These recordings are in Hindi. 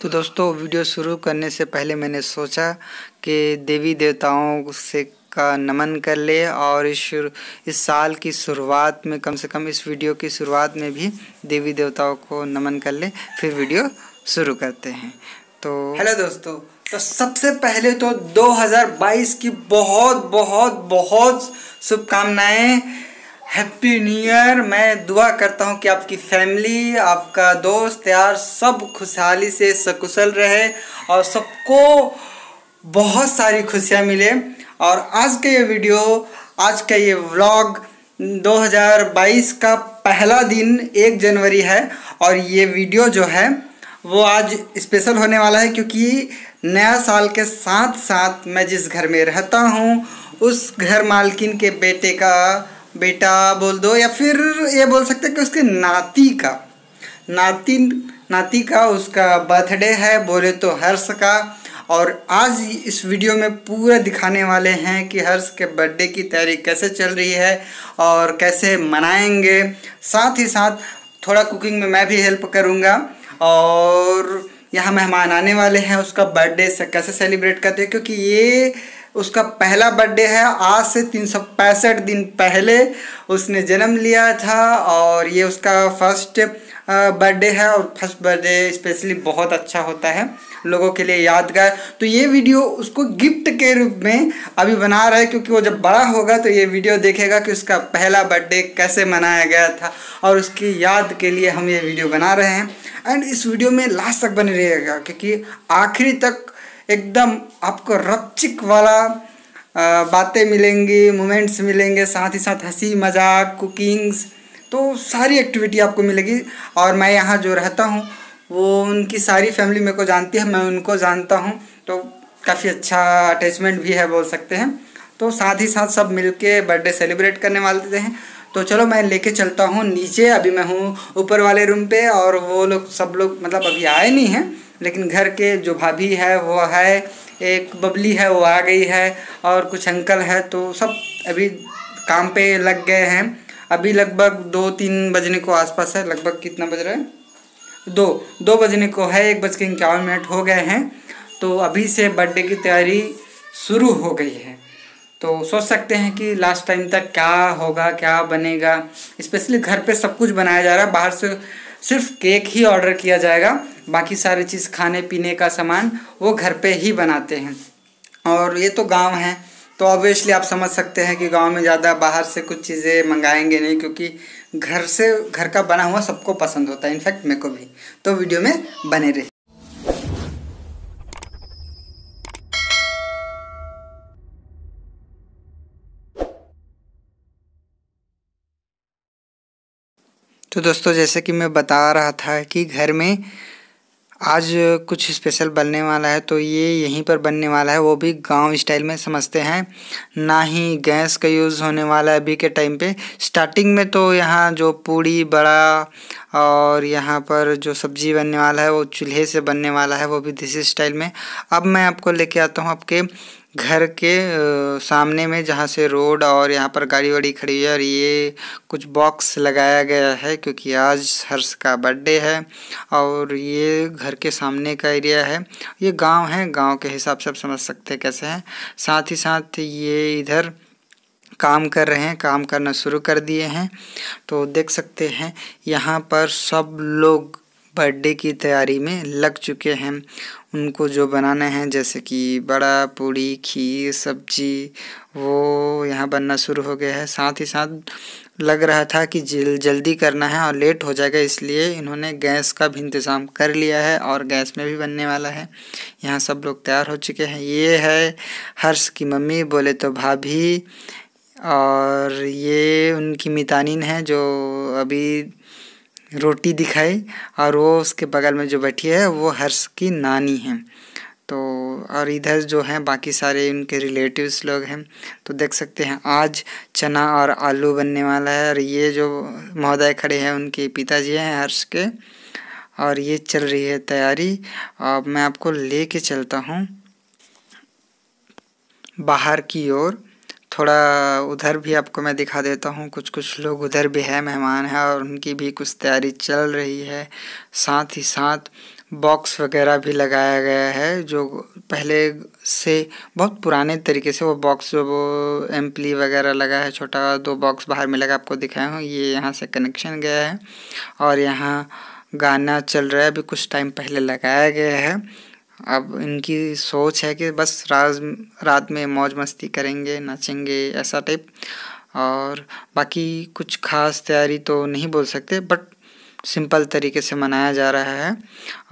तो दोस्तों वीडियो शुरू करने से पहले मैंने सोचा कि देवी देवताओं से का नमन कर ले और इस इस साल की शुरुआत में कम से कम इस वीडियो की शुरुआत में भी देवी देवताओं को नमन कर ले फिर वीडियो शुरू करते हैं तो हेलो दोस्तों तो सबसे पहले तो 2022 की बहुत बहुत बहुत शुभकामनाएं हैप्पी न्यू ईयर मैं दुआ करता हूँ कि आपकी फैमिली आपका दोस्त यार सब खुशहाली से सकुशल रहे और सबको बहुत सारी खुशियाँ मिले और आज का ये वीडियो आज का ये व्लॉग 2022 का पहला दिन एक जनवरी है और ये वीडियो जो है वो आज स्पेशल होने वाला है क्योंकि नया साल के साथ साथ मैं जिस घर में रहता हूँ उस घर मालकिन के बेटे का बेटा बोल दो या फिर ये बोल सकते हैं कि उसके नाती का नाती नाती का उसका बर्थडे है बोले तो हर्ष का और आज इस वीडियो में पूरा दिखाने वाले हैं कि हर्ष के बर्थडे की तैयारी कैसे चल रही है और कैसे मनाएंगे साथ ही साथ थोड़ा कुकिंग में मैं भी हेल्प करूँगा और यहाँ मेहमान आने वाले हैं उसका बर्थडे से कैसे सेलिब्रेट करते हैं क्योंकि ये उसका पहला बर्थडे है आज से तीन सौ पैंसठ दिन पहले उसने जन्म लिया था और ये उसका फर्स्ट बर्थडे है और फर्स्ट बर्थडे स्पेशली बहुत अच्छा होता है लोगों के लिए यादगार तो ये वीडियो उसको गिफ्ट के रूप में अभी बना रहा है क्योंकि वो जब बड़ा होगा तो ये वीडियो देखेगा कि उसका पहला बर्थडे कैसे मनाया गया था और उसकी याद के लिए हम ये वीडियो बना रहे हैं एंड इस वीडियो में लास्ट तक बने रहिएगा क्योंकि आखिरी तक एकदम आपको रक्षिक वाला बातें मिलेंगी मोमेंट्स मिलेंगे साथ ही साथ हंसी मजाक कुकिंग्स तो सारी एक्टिविटी आपको मिलेगी और मैं यहाँ जो रहता हूँ वो उनकी सारी फैमिली मेरे को जानती है मैं उनको जानता हूँ तो काफ़ी अच्छा अटैचमेंट भी है बोल सकते हैं तो साथ ही साथ सब मिलके बर्थडे सेलिब्रेट करने वाले हैं तो चलो मैं लेके चलता हूँ नीचे अभी मैं हूँ ऊपर वाले रूम पे और वो लोग सब लोग मतलब अभी आए नहीं हैं लेकिन घर के जो भाभी है वो है एक बबली है वो आ गई है और कुछ अंकल है तो सब अभी काम पे लग गए हैं अभी लगभग दो तीन बजने को आसपास है लगभग कितना बज रहा है दो दो बजने को है एक बज के इक्यावन मिनट हो गए हैं तो अभी से बर्थडे की तैयारी शुरू हो गई है तो सोच सकते हैं कि लास्ट टाइम तक क्या होगा क्या बनेगा स्पेशली घर पे सब कुछ बनाया जा रहा है बाहर से सिर्फ केक ही ऑर्डर किया जाएगा बाकी सारी चीज़ खाने पीने का सामान वो घर पे ही बनाते हैं और ये तो गांव है तो ऑब्वियसली आप समझ सकते हैं कि गांव में ज़्यादा बाहर से कुछ चीज़ें मंगाएंगे नहीं क्योंकि घर से घर का बना हुआ सबको पसंद होता है इनफैक्ट मेरे को भी तो वीडियो में बने रहे तो दोस्तों जैसे कि मैं बता रहा था कि घर में आज कुछ स्पेशल बनने वाला है तो ये यहीं पर बनने वाला है वो भी गांव स्टाइल में समझते हैं ना ही गैस का यूज़ होने वाला है अभी के टाइम पे स्टार्टिंग में तो यहाँ जो पूड़ी बड़ा और यहाँ पर जो सब्जी बनने वाला है वो चूल्हे से बनने वाला है वो भी देसी स्टाइल में अब मैं आपको लेके आता हूँ आपके घर के सामने में जहाँ से रोड और यहाँ पर गाड़ी वाड़ी खड़ी है और ये कुछ बॉक्स लगाया गया है क्योंकि आज हर्ष का बर्थडे है और ये घर के सामने का एरिया है ये गांव है गांव के हिसाब से आप समझ सकते हैं कैसे हैं साथ ही साथ ये इधर काम कर रहे हैं काम करना शुरू कर दिए हैं तो देख सकते हैं यहाँ पर सब लोग बर्थडे की तैयारी में लग चुके हैं उनको जो बनाना है जैसे कि बड़ा पूड़ी खीर सब्जी वो यहाँ बनना शुरू हो गया है साथ ही साथ लग रहा था कि जल जल्दी करना है और लेट हो जाएगा इसलिए इन्होंने गैस का भी इंतज़ाम कर लिया है और गैस में भी बनने वाला है यहाँ सब लोग तैयार हो चुके हैं ये है हर्ष की मम्मी बोले तो भाभी और ये उनकी मितानिन है जो अभी रोटी दिखाई और वो उसके बगल में जो बैठी है वो हर्ष की नानी है तो और इधर जो हैं बाकी सारे उनके रिलेटिव्स लोग हैं तो देख सकते हैं आज चना और आलू बनने वाला है और ये जो महोदय खड़े हैं उनके पिताजी हैं हर्ष के और ये चल रही है तैयारी और मैं आपको ले कर चलता हूँ बाहर की ओर थोड़ा उधर भी आपको मैं दिखा देता हूँ कुछ कुछ लोग उधर भी है मेहमान हैं और उनकी भी कुछ तैयारी चल रही है साथ ही साथ बॉक्स वगैरह भी लगाया गया है जो पहले से बहुत पुराने तरीके से वो बॉक्स जो वो एम्पली वगैरह लगा है छोटा दो बॉक्स बाहर में लगा आपको दिखाया हूँ ये यहाँ से कनेक्शन गया है और यहाँ गाना चल रहा है अभी कुछ टाइम पहले लगाया गया है अब इनकी सोच है कि बस राज रात में मौज मस्ती करेंगे नाचेंगे ऐसा टाइप और बाकी कुछ खास तैयारी तो नहीं बोल सकते बट सिंपल तरीके से मनाया जा रहा है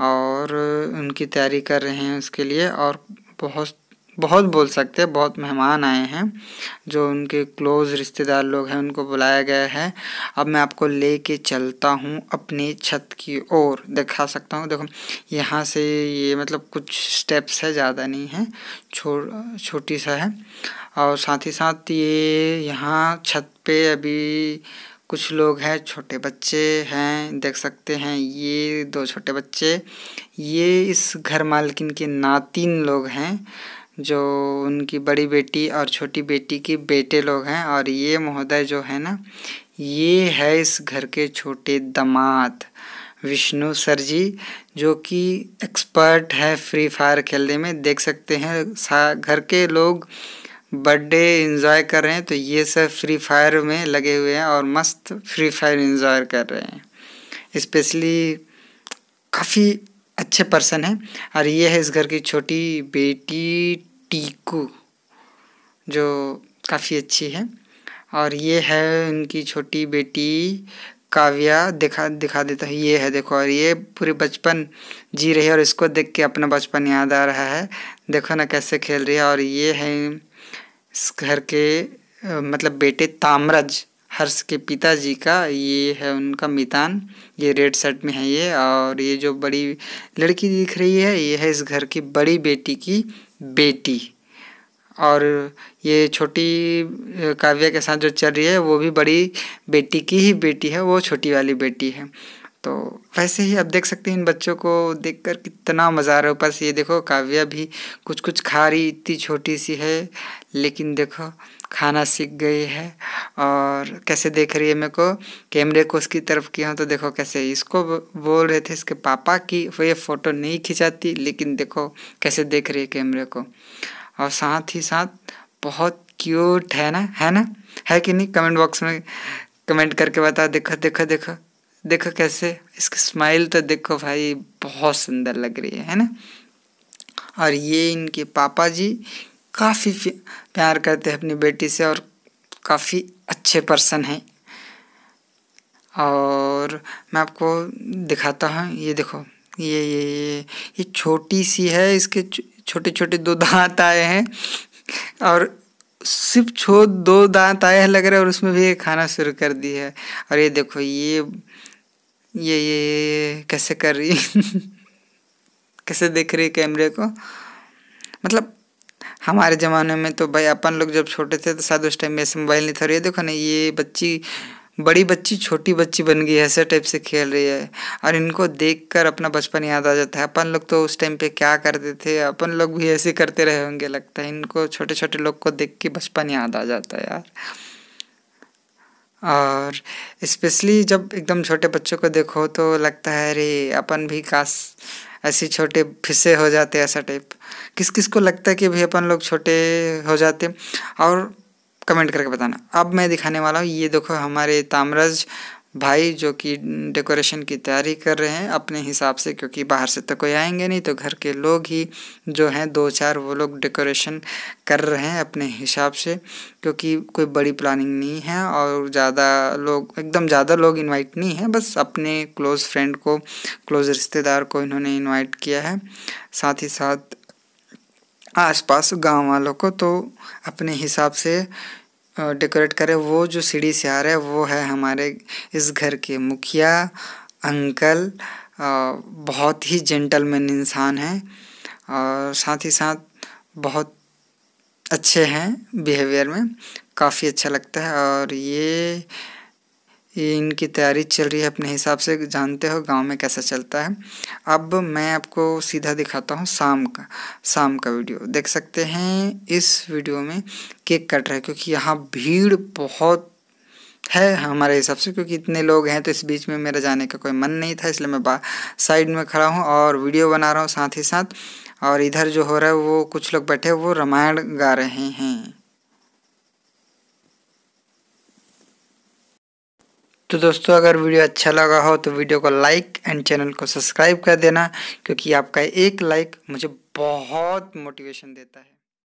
और उनकी तैयारी कर रहे हैं उसके लिए और बहुत बहुत बोल सकते हैं बहुत मेहमान आए हैं जो उनके क्लोज़ रिश्तेदार लोग हैं उनको बुलाया गया है अब मैं आपको ले कर चलता हूँ अपनी छत की ओर दिखा सकता हूँ देखो यहाँ से ये मतलब कुछ स्टेप्स है ज़्यादा नहीं है छो छोटी सा है और साथ ही साथ ये यहाँ छत पे अभी कुछ लोग हैं छोटे बच्चे हैं देख सकते हैं ये दो छोटे बच्चे ये इस घर मालकिन के नातीन लोग हैं जो उनकी बड़ी बेटी और छोटी बेटी के बेटे लोग हैं और ये महोदय जो है ना ये है इस घर के छोटे दामाद विष्णु सर जी जो कि एक्सपर्ट है फ्री फायर खेलने में देख सकते हैं घर के लोग बर्थडे इन्जॉय कर रहे हैं तो ये सब फ्री फायर में लगे हुए हैं और मस्त फ्री फायर इन्जॉय कर रहे हैं इस्पेशली काफ़ी अच्छे पर्सन हैं और ये है इस घर की छोटी बेटी टीकू जो काफ़ी अच्छी है और ये है उनकी छोटी बेटी काव्या दिखा दिखा देता है ये है देखो और ये पूरे बचपन जी रही है और इसको देख के अपना बचपन याद आ रहा है देखो ना कैसे खेल रही है और ये है इस घर के मतलब बेटे ताम्रज हर्ष के पिताजी का ये है उनका मितान ये रेड शर्ट में है ये और ये जो बड़ी लड़की दिख रही है ये है इस घर की बड़ी बेटी की बेटी और ये छोटी काव्य के साथ जो चल रही है वो भी बड़ी बेटी की ही बेटी है वो छोटी वाली बेटी है तो वैसे ही आप देख सकते हैं इन बच्चों को देखकर कितना मज़ा आ रहा है ऊपर से ये देखो काव्या भी कुछ कुछ खा रही इतनी छोटी सी है लेकिन देखो खाना सीख गई है और कैसे देख रही है मेरे को कैमरे को उसकी तरफ किया हूँ तो देखो कैसे इसको बोल रहे थे इसके पापा की वो ये फ़ोटो नहीं खिंचाती लेकिन देखो कैसे देख रही है कैमरे को और साथ ही साथ बहुत क्यूट है ना है ना है कि नहीं कमेंट बॉक्स में कमेंट करके बता देखो देखो देखो देखो कैसे इसकी स्माइल तो देखो भाई बहुत सुंदर लग रही है है ना और ये इनके पापा जी काफ़ी प्यार करते हैं अपनी बेटी से और काफ़ी अच्छे पर्सन हैं और मैं आपको दिखाता हूँ ये देखो ये ये ये ये छोटी सी है इसके छोटे छोटे दो दांत आए हैं और सिर्फ छो दो दांत आए हैं लग रहे हैं और उसमें भी ये खाना शुरू कर दी है और ये देखो ये ये ये कैसे कर रही कैसे देख रही है कैमरे को मतलब हमारे ज़माने में तो भाई अपन लोग जब छोटे थे तो शायद उस टाइम में ऐसे मोबाइल नहीं था और ये देखो ना ये बच्ची बड़ी बच्ची छोटी बच्ची बन गई है ऐसे टाइप से खेल रही है और इनको देखकर अपना बचपन याद आ जाता है अपन लोग तो उस टाइम पे क्या करते थे अपन लोग भी ऐसे करते रहे होंगे लगता है इनको छोटे छोटे लोग को देख के बचपन याद आ जाता है यार और स्पेशली जब एकदम छोटे बच्चों को देखो तो लगता है अरे अपन भी काश ऐसे छोटे फिसे हो जाते ऐसा टाइप किस किस को लगता है कि भाई अपन लोग छोटे हो जाते और कमेंट करके बताना अब मैं दिखाने वाला हूँ ये देखो हमारे तामरज भाई जो कि डेकोरेशन की तैयारी कर रहे हैं अपने हिसाब से क्योंकि बाहर से तो कोई आएंगे नहीं तो घर के लोग ही जो हैं दो चार वो लोग डेकोरेशन कर रहे हैं अपने हिसाब से क्योंकि कोई बड़ी प्लानिंग नहीं है और ज़्यादा लोग एकदम ज़्यादा लोग इनवाइट नहीं हैं बस अपने क्लोज़ फ्रेंड को क्लोज़ रिश्तेदार को इन्होंने इन्वाइट किया है साथ ही साथ आसपास गांव वालों को तो अपने हिसाब से डेकोरेट करें वो जो सीढ़ी से आ रहा है वो है हमारे इस घर के मुखिया अंकल बहुत ही जेंटलमैन इंसान हैं और साथ ही साथ बहुत अच्छे हैं बिहेवियर में काफ़ी अच्छा लगता है और ये ये इनकी तैयारी चल रही है अपने हिसाब से जानते हो गांव में कैसा चलता है अब मैं आपको सीधा दिखाता हूँ शाम का शाम का वीडियो देख सकते हैं इस वीडियो में केक कट रहा है क्योंकि यहाँ भीड़ बहुत है हमारे हिसाब से क्योंकि इतने लोग हैं तो इस बीच में मेरा जाने का कोई मन नहीं था इसलिए मैं साइड में खड़ा हूँ और वीडियो बना रहा हूँ साथ ही साथ और इधर जो हो रहा है वो कुछ लोग बैठे वो रामायण गा रहे हैं तो दोस्तों अगर वीडियो अच्छा लगा हो तो वीडियो को लाइक एंड चैनल को सब्सक्राइब कर देना क्योंकि आपका एक लाइक मुझे बहुत मोटिवेशन देता है